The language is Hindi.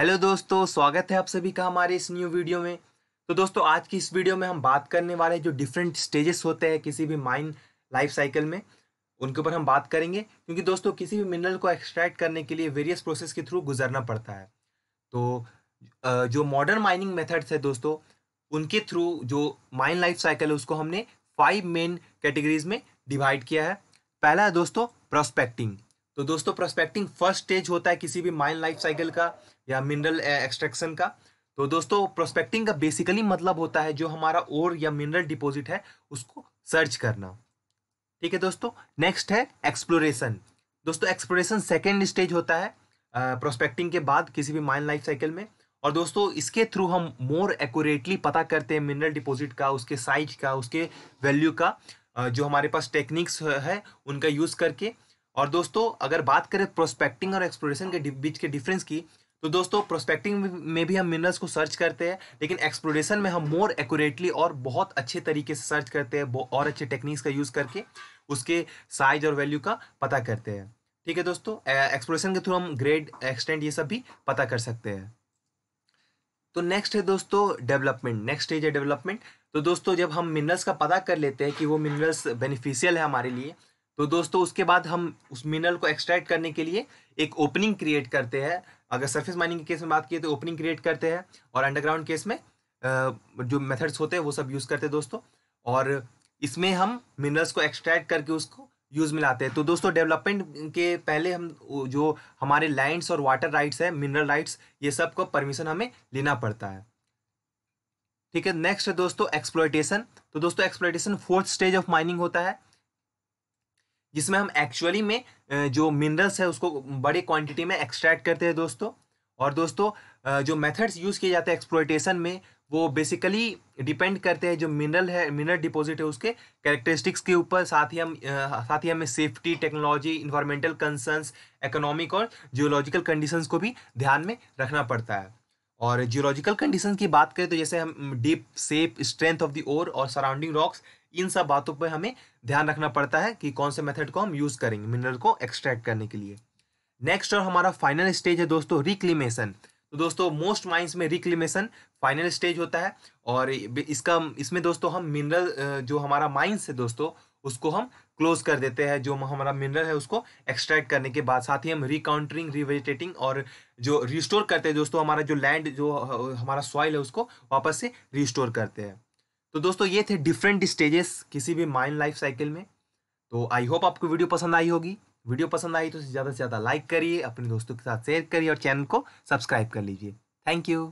हेलो दोस्तों स्वागत है आप सभी का हमारे इस न्यू वीडियो में तो दोस्तों आज की इस वीडियो में हम बात करने वाले जो डिफरेंट स्टेजेस होते हैं किसी भी माइन लाइफ साइकिल में उनके ऊपर हम बात करेंगे क्योंकि दोस्तों किसी भी मिनरल को एक्सट्रैक्ट करने के लिए वेरियस प्रोसेस के थ्रू गुजरना पड़ता है तो जो मॉडर्न माइनिंग मेथड्स है दोस्तों उनके थ्रू जो माइन लाइफ साइकिल है उसको हमने फाइव मेन कैटेगरीज में डिवाइड किया है पहला है दोस्तों प्रोस्पेक्टिंग तो दोस्तों प्रोस्पेक्टिंग फर्स्ट स्टेज होता है किसी भी माइन लाइफ साइकिल का या मिनरल एक्सट्रैक्शन eh, का तो दोस्तों प्रोस्पेक्टिंग का बेसिकली मतलब होता है जो हमारा ओर या मिनरल डिपॉजिट है उसको सर्च करना ठीक है दोस्तों नेक्स्ट है एक्सप्लोरेशन दोस्तों एक्सप्लोरेशन सेकेंड स्टेज होता है प्रोस्पेक्टिंग eh, के बाद किसी भी माइन लाइफ साइकिल में और दोस्तों इसके थ्रू हम मोर एक्यूरेटली पता करते हैं मिनरल डिपॉजिट का उसके साइज का उसके वैल्यू का eh, जो हमारे पास टेक्निक्स है उनका यूज़ करके और दोस्तों अगर बात करें प्रोस्पेक्टिंग और एक्सप्लोरेशन के बीच के डिफरेंस की तो दोस्तों प्रोस्पेक्टिंग में भी हम मिनरल्स को सर्च करते हैं लेकिन एक्सप्लोरेशन में हम मोर एक्यूरेटली और बहुत अच्छे तरीके से सर्च करते हैं और अच्छे टेक्निक्स का यूज़ करके उसके साइज और वैल्यू का पता करते हैं ठीक है दोस्तों एक्सप्लोरेशन के थ्रू हम ग्रेड एक्सटेंट ये सब भी पता कर सकते हैं तो नेक्स्ट है दोस्तों डेवलपमेंट नेक्स्ट स्टेज है डेवलपमेंट तो दोस्तों जब हम मिनरल्स का पता कर लेते हैं कि वो मिनरल्स बेनिफिशियल है हमारे लिए तो दोस्तों उसके बाद हम उस मिनरल को एक्सट्रैक्ट करने के लिए एक ओपनिंग क्रिएट करते हैं अगर सरफेस माइनिंग के केस में बात की तो ओपनिंग क्रिएट करते हैं और अंडरग्राउंड केस में जो मेथड्स होते हैं वो सब यूज़ करते हैं दोस्तों और इसमें हम मिनरल्स को एक्सट्रैक्ट करके उसको यूज़ में लाते हैं तो दोस्तों डेवलपमेंट के पहले हम जो हमारे लैंड्स और वाटर राइट्स है मिनरल राइट्स ये सब को परमिशन हमें लेना पड़ता है ठीक है नेक्स्ट है दोस्तों एक्सप्लोइटेशन तो दोस्तों exploitation fourth stage of mining होता है जिसमें हम एक्चुअली में जो मिनरल्स है उसको बड़े क्वांटिटी में एक्सट्रैक्ट करते हैं दोस्तों और दोस्तों जो मेथड्स यूज़ किए जाते हैं एक्सप्लोइटेशन में वो बेसिकली डिपेंड करते हैं जो मिनरल है मिनरल डिपॉजिट है उसके कैरेक्टरिस्टिक्स के ऊपर साथ ही हम साथ ही हमें safety technology environmental concerns economic और जियोलॉजिकल कंडीशंस को भी ध्यान में रखना पड़ता है और जियोलॉजिकल कंडीशन की बात करें तो जैसे हम deep shape strength of the ore और सराउंडिंग रॉक्स इन सब बातों पर हमें ध्यान रखना पड़ता है कि कौन से मेथड को हम यूज़ करेंगे मिनरल को एक्सट्रैक्ट करने के लिए नेक्स्ट और हमारा फाइनल स्टेज है दोस्तों रिक्लीमेशन तो दोस्तों मोस्ट माइंस में रिक्लीमेशन फाइनल स्टेज होता है और इसका इसमें दोस्तों हम मिनरल जो हमारा माइंस है दोस्तों उसको हम क्लोज कर देते हैं जो हमारा मिनरल है उसको एक्सट्रैक्ट करने के बाद साथ ही हम रिकाउंटरिंग रिवेजिटेटिंग और जो रिस्टोर करते हैं दोस्तों हमारा जो लैंड जो हमारा सॉइल है उसको वापस से रिस्टोर करते हैं तो दोस्तों ये थे डिफरेंट स्टेजेस किसी भी माइन लाइफ साइकिल में तो आई होप आपको वीडियो पसंद आई होगी वीडियो पसंद आई तो ज़्यादा से ज़्यादा लाइक करिए अपने दोस्तों के साथ शेयर करिए और चैनल को सब्सक्राइब कर लीजिए थैंक यू